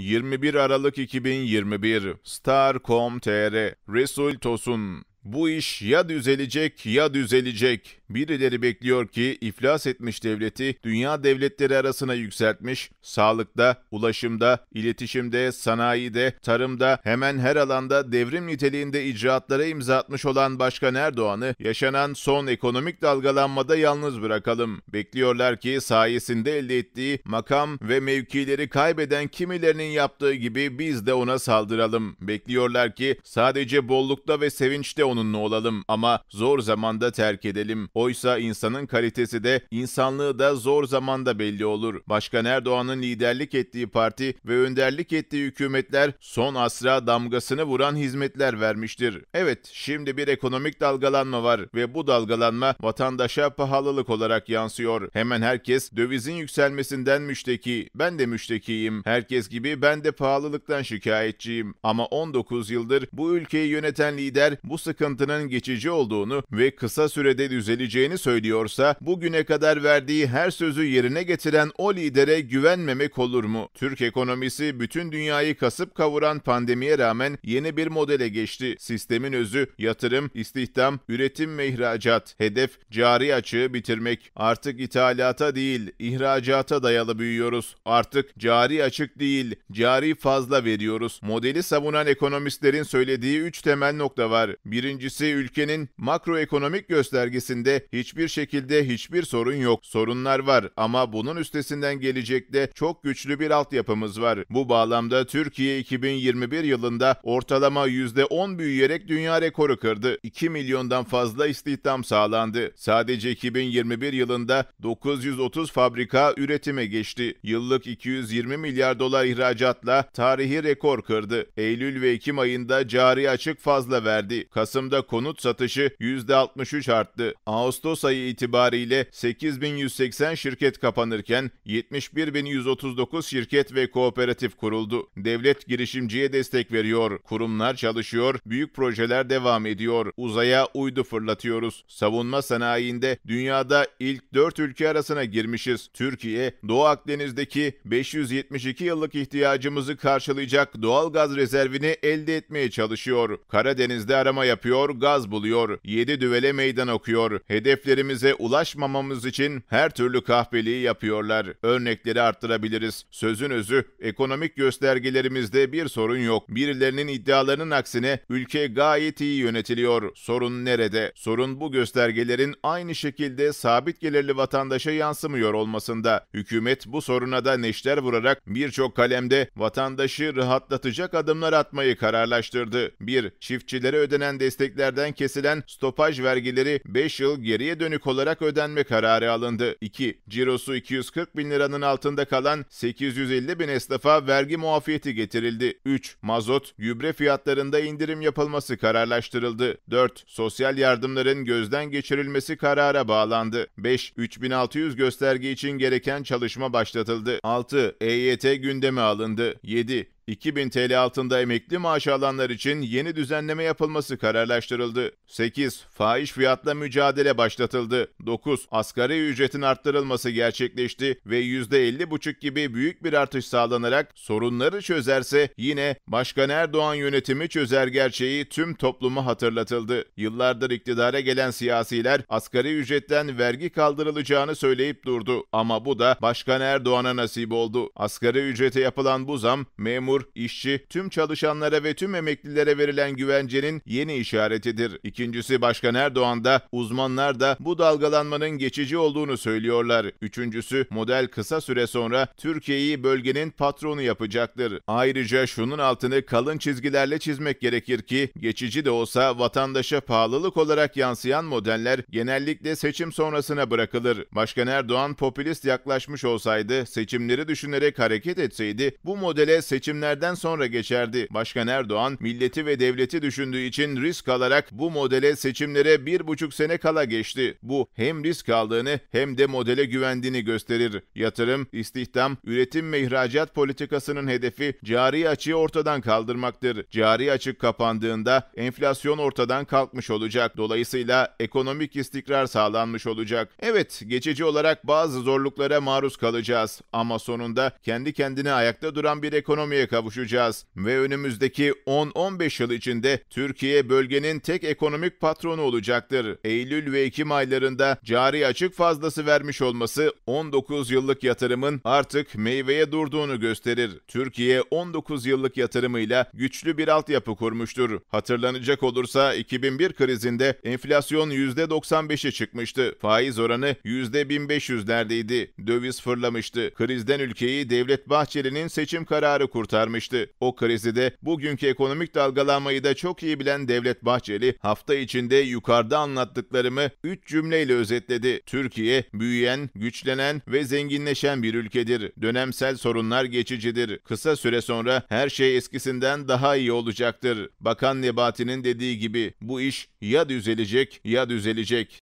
21 Aralık 2021 Star.com.tr Resul Tosun bu iş ya düzelecek ya düzelecek. Birileri bekliyor ki iflas etmiş devleti dünya devletleri arasına yükseltmiş, sağlıkta, ulaşımda, iletişimde, sanayide, tarımda hemen her alanda devrim niteliğinde icraatlara imza atmış olan Başkan Erdoğan'ı yaşanan son ekonomik dalgalanmada yalnız bırakalım. Bekliyorlar ki sayesinde elde ettiği makam ve mevkileri kaybeden kimilerinin yaptığı gibi biz de ona saldıralım. Bekliyorlar ki sadece bollukta ve sevinçte onunla olalım ama zor zamanda terk edelim. Oysa insanın kalitesi de insanlığı da zor zamanda belli olur. Başkan Erdoğan'ın liderlik ettiği parti ve önderlik ettiği hükümetler son asra damgasını vuran hizmetler vermiştir. Evet, şimdi bir ekonomik dalgalanma var ve bu dalgalanma vatandaşa pahalılık olarak yansıyor. Hemen herkes dövizin yükselmesinden müşteki, ben de müştekiyim. Herkes gibi ben de pahalılıktan şikayetçiyim. Ama 19 yıldır bu ülkeyi yöneten lider bu sıkıntı sıkıntının geçici olduğunu ve kısa sürede düzeleceğini söylüyorsa bugüne kadar verdiği her sözü yerine getiren o lidere güvenmemek olur mu? Türk ekonomisi bütün dünyayı kasıp kavuran pandemiye rağmen yeni bir modele geçti. Sistemin özü yatırım, istihdam, üretim ve ihracat. Hedef cari açığı bitirmek. Artık ithalata değil, ihracata dayalı büyüyoruz. Artık cari açık değil, cari fazla veriyoruz. Modeli savunan ekonomistlerin söylediği 3 temel nokta var. Biri Birincisi ülkenin makroekonomik göstergesinde hiçbir şekilde hiçbir sorun yok. Sorunlar var ama bunun üstesinden gelecekte çok güçlü bir altyapımız var. Bu bağlamda Türkiye 2021 yılında ortalama %10 büyüyerek dünya rekoru kırdı. 2 milyondan fazla istihdam sağlandı. Sadece 2021 yılında 930 fabrika üretime geçti. Yıllık 220 milyar dolar ihracatla tarihi rekor kırdı. Eylül ve Ekim ayında cari açık fazla verdi. Kasım Kasım'da konut satışı %63 arttı. Ağustos ayı itibariyle 8180 şirket kapanırken 71139 şirket ve kooperatif kuruldu. Devlet girişimciye destek veriyor. Kurumlar çalışıyor, büyük projeler devam ediyor. Uzaya uydu fırlatıyoruz. Savunma sanayinde dünyada ilk 4 ülke arasına girmişiz. Türkiye, Doğu Akdeniz'deki 572 yıllık ihtiyacımızı karşılayacak doğal gaz rezervini elde etmeye çalışıyor. Karadeniz'de arama yapıyor yakıyor, gaz buluyor. 7 düvele meydan okuyor. Hedeflerimize ulaşmamamız için her türlü kahveliği yapıyorlar. Örnekleri arttırabiliriz. Sözün özü, ekonomik göstergelerimizde bir sorun yok. Birilerinin iddialarının aksine ülke gayet iyi yönetiliyor. Sorun nerede? Sorun bu göstergelerin aynı şekilde sabit gelirli vatandaşa yansımıyor olmasında. Hükümet bu soruna da neşter vurarak birçok kalemde vatandaşı rahatlatacak adımlar atmayı kararlaştırdı. 1. Çiftçilere ödenen destek mesleklerden kesilen stopaj vergileri 5 yıl geriye dönük olarak ödenme kararı alındı. 2. Cirosu 240 bin liranın altında kalan 850 bin esnafa vergi muafiyeti getirildi. 3. Mazot, gübre fiyatlarında indirim yapılması kararlaştırıldı. 4. Sosyal yardımların gözden geçirilmesi karara bağlandı. 5. 3600 gösterge için gereken çalışma başlatıldı. 6. EYT gündeme alındı. 7. 2000 TL altında emekli maaşı alanlar için yeni düzenleme yapılması kararlaştırıldı. 8. Fahiş fiyatla mücadele başlatıldı. 9. Asgari ücretin arttırılması gerçekleşti ve %50,5 gibi büyük bir artış sağlanarak sorunları çözerse yine Başkan Erdoğan yönetimi çözer gerçeği tüm topluma hatırlatıldı. Yıllardır iktidara gelen siyasiler asgari ücretten vergi kaldırılacağını söyleyip durdu ama bu da Başkan Erdoğan'a nasip oldu. Asgari ücrete yapılan bu zam memur memur, işçi, tüm çalışanlara ve tüm emeklilere verilen güvencenin yeni işaretidir. İkincisi Başkan Erdoğan da, uzmanlar da bu dalgalanmanın geçici olduğunu söylüyorlar. Üçüncüsü model kısa süre sonra Türkiye'yi bölgenin patronu yapacaktır. Ayrıca şunun altını kalın çizgilerle çizmek gerekir ki geçici de olsa vatandaşa pahalılık olarak yansıyan modeller genellikle seçim sonrasına bırakılır. Başkan Erdoğan popülist yaklaşmış olsaydı, seçimleri düşünerek hareket etseydi bu modele seçimler seçimlerden sonra geçerdi. Başkan Erdoğan milleti ve devleti düşündüğü için risk alarak bu modele seçimlere bir buçuk sene kala geçti. Bu hem risk aldığını hem de modele güvendiğini gösterir. Yatırım, istihdam, üretim ve ihracat politikasının hedefi cari açığı ortadan kaldırmaktır. Cari açık kapandığında enflasyon ortadan kalkmış olacak. Dolayısıyla ekonomik istikrar sağlanmış olacak. Evet, geçici olarak bazı zorluklara maruz kalacağız ama sonunda kendi kendine ayakta duran bir ekonomiye kavuşacağız ve önümüzdeki 10-15 yıl içinde Türkiye bölgenin tek ekonomik patronu olacaktır. Eylül ve Ekim aylarında cari açık fazlası vermiş olması 19 yıllık yatırımın artık meyveye durduğunu gösterir. Türkiye 19 yıllık yatırımıyla güçlü bir altyapı kurmuştur. Hatırlanacak olursa 2001 krizinde enflasyon %95'e çıkmıştı. Faiz oranı %1500'lerdeydi. Döviz fırlamıştı. Krizden ülkeyi Devlet Bahçeli'nin seçim kararı kurtardı kurtarmıştı. O krizde bugünkü ekonomik dalgalanmayı da çok iyi bilen Devlet Bahçeli hafta içinde yukarıda anlattıklarımı 3 cümleyle özetledi. Türkiye büyüyen, güçlenen ve zenginleşen bir ülkedir. Dönemsel sorunlar geçicidir. Kısa süre sonra her şey eskisinden daha iyi olacaktır. Bakan Nebati'nin dediği gibi bu iş ya düzelecek ya düzelecek.